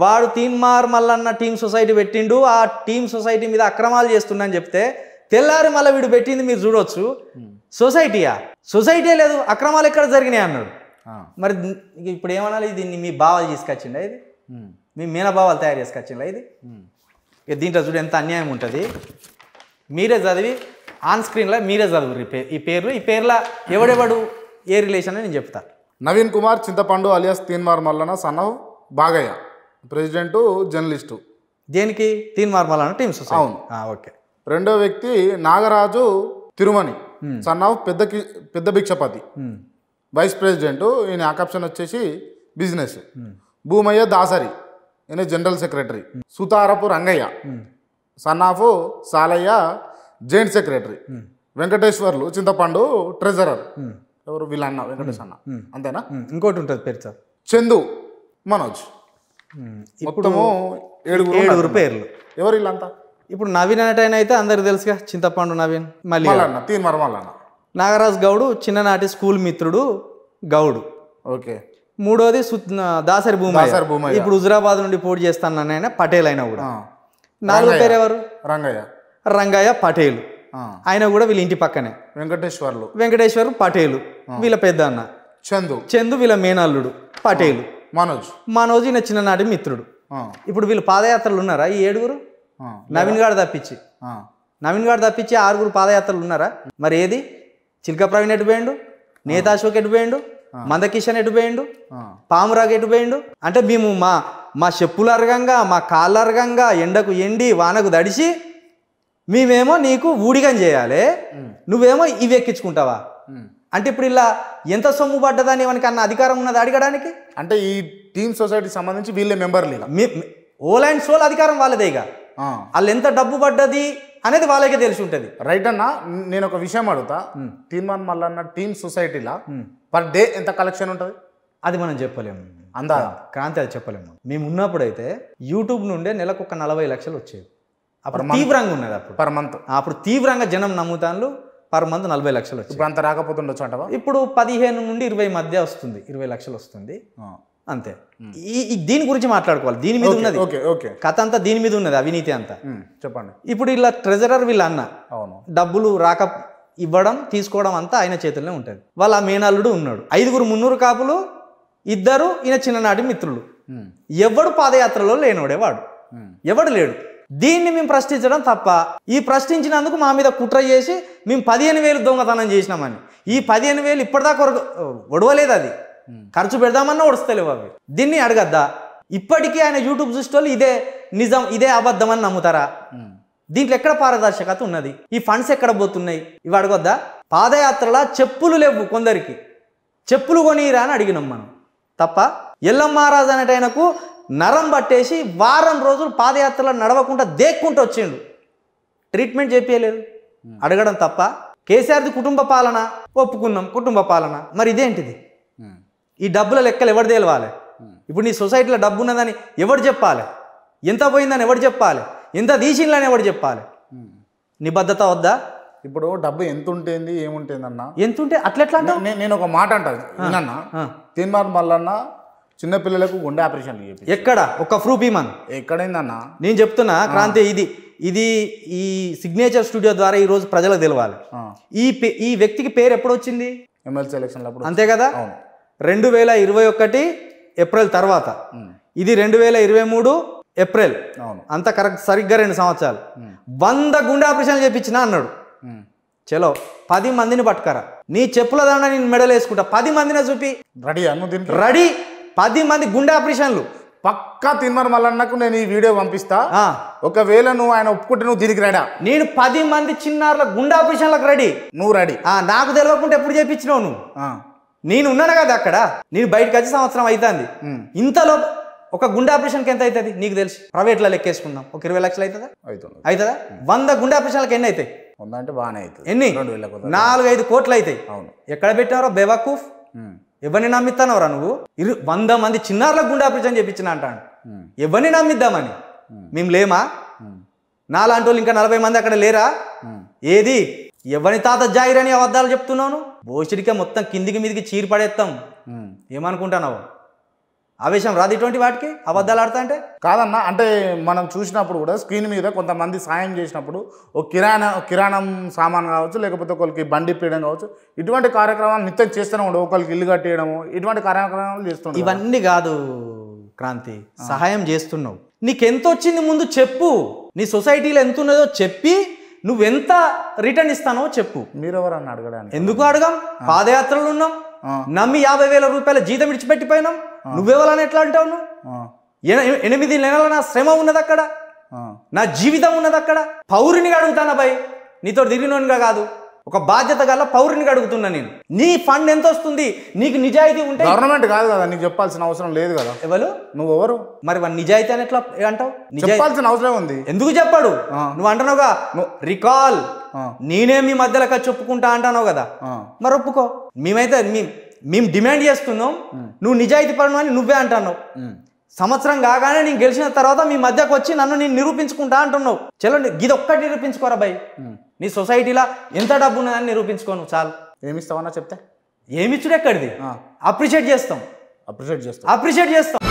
వాడు Teenmar Mallanna team society పెట్టిండు ఆ టీమ్ సొసైటీ మీద అక్రమాలు చేస్తుండని చెప్తే తెల్లారి మళ్ళీ వీడు పెట్టింది మీరు చూడొచ్చు సొసైటీయా సొసైటీ లేదు అక్రమాలు ఎక్కడ జరిగినాయి అన్నాడు మరి ఇప్పుడు ఏమనాలి దీన్ని మీ బావాలు తీసుకొచ్చిండ ఇది మీ మీనబావాలు తయారు చేసుకొచ్చిండ ఇది ఇక దీంట్లో చూడు ఎంత అన్యాయం ఉంటుంది మీరే చదివి ఆన్ స్క్రీన్లో మీరే చదువు ఈ పేర్లు ఈ పేర్ల ఎవడెవడు ఏ రిలేషన్ అని నేను చెప్తాను నవీన్ కుమార్ చింతపండు అలియాస్ తీన్మార్ మల్లన సన్నవ్ బాగయ్య ప్రెసిడెంట్ జర్నలిస్టు దేనికి తీన్ మార్మలాన టీమ్స్ సొసైటీ అవును ఓకే రెండో వ్యక్తి నాగరాజు తిరుమణి సన్ ఆఫ్ పెద్ద పెద్ద భిక్షపతి వైస్ ప్రెసిడెంట్ ఈయన ఆకప్షన్ వచ్చేసి బిజినెస్ భూమయ్య దాసరి ఈయన general secretary Sutharapu Rangaiah son of Salaiah joint secretary Venkateswarlu Chintapandu treasurer ఎవరు వీళ్ళన్న వెంకటేశ్వర అంతేనా ఇంకోటి ఉంటుంది పేరు సార్ చందు మనోజ్ మొత్తము ఏడుగురు ఏడుగురు పేర్లు ఎవరు వీళ్ళంతా ఇప్పుడు నవీన్ అనేటైన అయితే అందరికి తెలుసుగా చింతపండు నవీన్ మళ్ళీ నాగరాజ్ గౌడు చిన్ననాటి స్కూల్ మిత్రుడు గౌడు ఓకే మూడోది దాసరి భూమి ఇప్పుడు హుజరాబాద్ నుండి పోటీ చేస్తాను ఆయన పటేల్ అయినా కూడా నాలుగో పేరు ఎవరు రంగయ్య రంగయ్య పటేల్ ఆయన కూడా వీళ్ళ ఇంటి పక్కనే వెంకటేశ్వర్లు వెంకటేశ్వర్ పటేలు వీళ్ళ పెద్ద అన్న చందు చందు వీళ్ళ మేనల్లుడు పటేలు మనోజ్ మనోజ్ ఈయన చిన్ననాటి మిత్రుడు ఇప్పుడు వీళ్ళు పాదయాత్రలు ఉన్నారా ఈ ఏడుగురు నవీన్ గారు తప్పించి నవీన్ గారు తప్పించి ఆరుగురు పాదయాత్రలు ఉన్నారా మరి ఏది చిల్క ప్రవీణ్ ఎటు పోయిండు నేతాశోక్ ఎటు పోయిండు మందకిషన్ ఎటు పోయిండు పామురాగ్ ఎటు పోయిండు అంటే మేము మా మా చెప్పులరగంగా అరగంగా మా కాళ్ళ అరగంగా ఎండకు ఎండి వానకు దడిచి మేమేమో నీకు ఊడిగం చేయాలి నువ్వేమో ఇవి ఎక్కించుకుంటావా అంటే ఇప్పుడు ఇలా ఎంత సొమ్ము పడ్డదని అన్న అధికారం ఉన్నది అడగడానికి అంటే ఈ టీమ్ సొసైటీకి సంబంధించి వీళ్ళే మెంబర్లు ఓల్ అండ్ సోల్ అధికారం వాళ్ళదే ఇక వాళ్ళు ఎంత డబ్బు పడ్డది అనేది వాళ్ళకే తెలిసి ఉంటుంది రైట్ అన్న నేను ఒక విషయం అడుగుతా తీర్మాన్ అన్న టీమ్ సొసైటీలా పర్ డే ఎంత కలెక్షన్ ఉంటుంది అది మనం చెప్పలేము అందా క్రాంతి అది చెప్పలేము మేము ఉన్నప్పుడు అయితే యూట్యూబ్ నుండే నెలకు ఒక నలభై లక్షలు వచ్చేది అప్పుడు తీవ్రంగా ఉన్నది అప్పుడు పర్ మంత్ అప్పుడు తీవ్రంగా జనం నమ్ముతాను పర్ మంత్ నలభై లక్షలు ఇప్పుడు అంత రాకపోతుండొచ్చు అంటవా ఇప్పుడు పదిహేను నుండి ఇరవై మధ్య వస్తుంది ఇరవై లక్షలు వస్తుంది అంతే ఈ దీని గురించి మాట్లాడుకోవాలి దీని మీద ఉన్నది కథ అంతా దీని మీద ఉన్నది అవినీతి అంతా చెప్పండి ఇప్పుడు ఇలా ట్రెజరర్ వీళ్ళ అన్న అవును డబ్బులు రాక ఇవ్వడం తీసుకోవడం అంతా ఆయన చేతుల్లో ఉంటుంది వాళ్ళ మేనాలుడు ఉన్నాడు ఐదుగురు మున్నూరు కాపులు ఇద్దరు ఈయన చిన్ననాటి మిత్రులు ఎవడు పాదయాత్రలో లేనోడేవాడు ఎవడు లేడు దీన్ని మేము ప్రశ్నించడం తప్ప ఈ ప్రశ్నించినందుకు మా మీద కుట్ర చేసి మేము పదిహేను వేలు దొంగతనం చేసినామని ఈ పదిహేను వేలు ఇప్పటిదాకా ఒడవలేదు అది ఖర్చు పెడదామన్నా ఒడుస్తలేవు అవి దీన్ని అడగద్దా ఇప్పటికీ ఆయన యూట్యూబ్ చూసేటోళ్ళు ఇదే నిజం ఇదే అబద్ధం అని నమ్ముతారా దీంట్లో ఎక్కడ పారదర్శకత ఉన్నది ఈ ఫండ్స్ ఎక్కడ పోతున్నాయి ఇవి అడగొద్దా పాదయాత్రలా చెప్పులు లేవు కొందరికి చెప్పులు కొనిరా అని అడిగినాం మనం తప్ప ఎల్లమ్మ మహారాజ్ ఆయనకు నరం పట్టేసి వారం రోజులు పాదయాత్రలో నడవకుండా దేక్కుంటూ వచ్చిండు ట్రీట్మెంట్ చేపించలేదు అడగడం తప్ప కేసీఆర్ది కుటుంబ పాలన ఒప్పుకున్నాం కుటుంబ పాలన మరి ఇదేంటిది ఈ డబ్బుల లెక్కలు ఎవరు తేలవాలి ఇప్పుడు నీ సొసైటీలో డబ్బు ఉన్నదని ఎవరు చెప్పాలి ఎంత పోయిందని ఎవరు చెప్పాలి ఎంత తీసిందని ఎవరు చెప్పాలి నిబద్ధత వద్దా ఇప్పుడు డబ్బు ఎంత ఉంటుంది ఏముంటుంది అన్న ఎంత ఉంటే అట్లెట్లా నేను ఒక మాట అంటాను తిన్మార్ మల్లన్న చిన్న పిల్లలకు గుండె ఆపరేషన్ ఎక్కడ ఒక ప్రూఫ్ ఇమన్ ఎక్కడైందన్న నేను చెప్తున్నా క్రాంతి ఇది ఇది ఈ సిగ్నేచర్ స్టూడియో ద్వారా ఈ రోజు ప్రజలకు తెలవాలి ఈ ఈ వ్యక్తికి పేరు ఎప్పుడు వచ్చింది ఎమ్మెల్సీ ఎలక్షన్ అంతే కదా రెండు వేల ఇరవై ఒకటి ఏప్రిల్ తర్వాత ఇది రెండు వేల ఇరవై మూడు ఏప్రిల్ అంత కరెక్ట్ సరిగ్గా రెండు సంవత్సరాలు వంద గుండె ఆపరేషన్లు చేయించిన అన్నాడు చలో పది మందిని పట్టుకరా నీ చెప్పుల దాంట్లో నేను మెడల్ వేసుకుంటా పది మందిని చూపి రెడీ రెడీ పది మంది గుండె ఆపరేషన్లు పక్కా తిన్మర్ మల్లన్నకు నేను ఈ వీడియో పంపిస్తా ఒకవేళ నువ్వు ఆయన ఒప్పుకుంటే నువ్వు దీనికి రెడా నేను పది మంది చిన్నారుల గుండె ఆపరేషన్లకు రెడీ నువ్వు రెడీ నాకు తెలియకుండా ఎప్పుడు చేపించినావు నువ్వు నేను ఉన్నాను కదా అక్కడ నేను బయటకు వచ్చి సంవత్సరం అవుతుంది ఇంతలో ఒక గుండె ఆపరేషన్కి ఎంత అవుతుంది నీకు తెలుసు ప్రైవేట్లో లెక్కేసుకుందాం ఒక ఇరవై లక్షలు అవుతుందా అవుతుంది అవుతుందా వంద గుండె ఆపరేషన్లకు ఎన్ని అవుతాయి అంటే బాగానే అవుతుంది ఎన్ని నాలుగు ఐదు కోట్లు అవుతాయి అవును ఎక్కడ పెట్టినారో బెవాకూఫ్ ఎవరిని నమ్మిస్తానవరా నువ్వు ఇరు వంద మంది చిన్నారులకు ఆపరేషన్ చేయించిన అంటాడు ఎవరిని నమ్మిద్దామని మేము లేమా నాలాంటి వాళ్ళు ఇంకా నలభై మంది అక్కడ లేరా ఏది ఎవరి తాత జాయిరని అబద్ధాలు చెప్తున్నాను భోషుడికే మొత్తం కిందికి మీదికి చీరు పడేస్తాం ఏమనుకుంటానవు ఆవేశం రాదు ఇటువంటి వాటికి అబద్ధాలు ఆడతా అంటే కాదన్న అంటే మనం చూసినప్పుడు కూడా స్క్రీన్ మీద కొంతమంది సాయం చేసినప్పుడు ఓ కిరాణా కిరాణం సామాన్ కావచ్చు లేకపోతే ఒకరికి బండి పీయడం కావచ్చు ఇటువంటి కార్యక్రమాలు నిత్యం చేస్తూనే ఉండవు ఒకరికి ఇల్లు కట్టేయడము ఇటువంటి కార్యక్రమాలు చేస్తున్నాం ఇవన్నీ కాదు క్రాంతి సహాయం చేస్తున్నావు నీకెంత వచ్చింది ముందు చెప్పు నీ సొసైటీలో ఎంత ఉన్నదో చెప్పి నువ్వెంత రిటర్న్ ఇస్తానో చెప్పు మీరెవరన్నా అడగడానికి ఎందుకు అడగాం పాదయాత్రలు ఉన్నాం నమ్మి యాభై వేల రూపాయల జీతం పోయినాం నువ్వెవరని ఎట్లా అంటావు నువ్వు ఎనిమిది నెలల నా శ్రమ ఉన్నది అక్కడ నా జీవితం ఉన్నది అక్కడ పౌరుని అడుగుతాను అబ్బాయి నీతో దిగినోనిగా కాదు ఒక బాధ్యత గల పౌరుని అడుగుతున్నా నేను నీ ఫండ్ ఎంత వస్తుంది నీకు నిజాయితీ ఉంటే గవర్నమెంట్ కాదు కదా నీకు చెప్పాల్సిన అవసరం లేదు కదా ఎవరు నువ్వు ఎవరు మరి వాడి నిజాయితీ అని ఎట్లా అంటావు చెప్పాల్సిన అవసరం ఉంది ఎందుకు చెప్పాడు నువ్వు అంటున్నావుగా రికాల్ నేనే మీ మధ్యలో చెప్పుకుంటా అంటానో కదా మరి ఒప్పుకో మేమైతే మేము డిమాండ్ చేస్తున్నాం నువ్వు నిజాయితీ పడను అని నువ్వే అంటున్నావు సంవత్సరం కాగానే నేను గెలిచిన తర్వాత మీ మధ్యకు వచ్చి నన్ను నేను నిరూపించుకుంటా అంటున్నావు చలో గిది ఒక్కటి నిరూపించుకోరా బాయ్ నీ సొసైటీలో ఎంత డబ్బు ఉన్నదని నిరూపించుకోను చాలు ఏమిస్తావన్నా చెప్తే ఏమిచ్చుడు ఎక్కడిది అప్రిషియేట్ చేస్తాం అప్రిషియేట్ చేస్తాం అప్రిషియేట్ చేస్తాం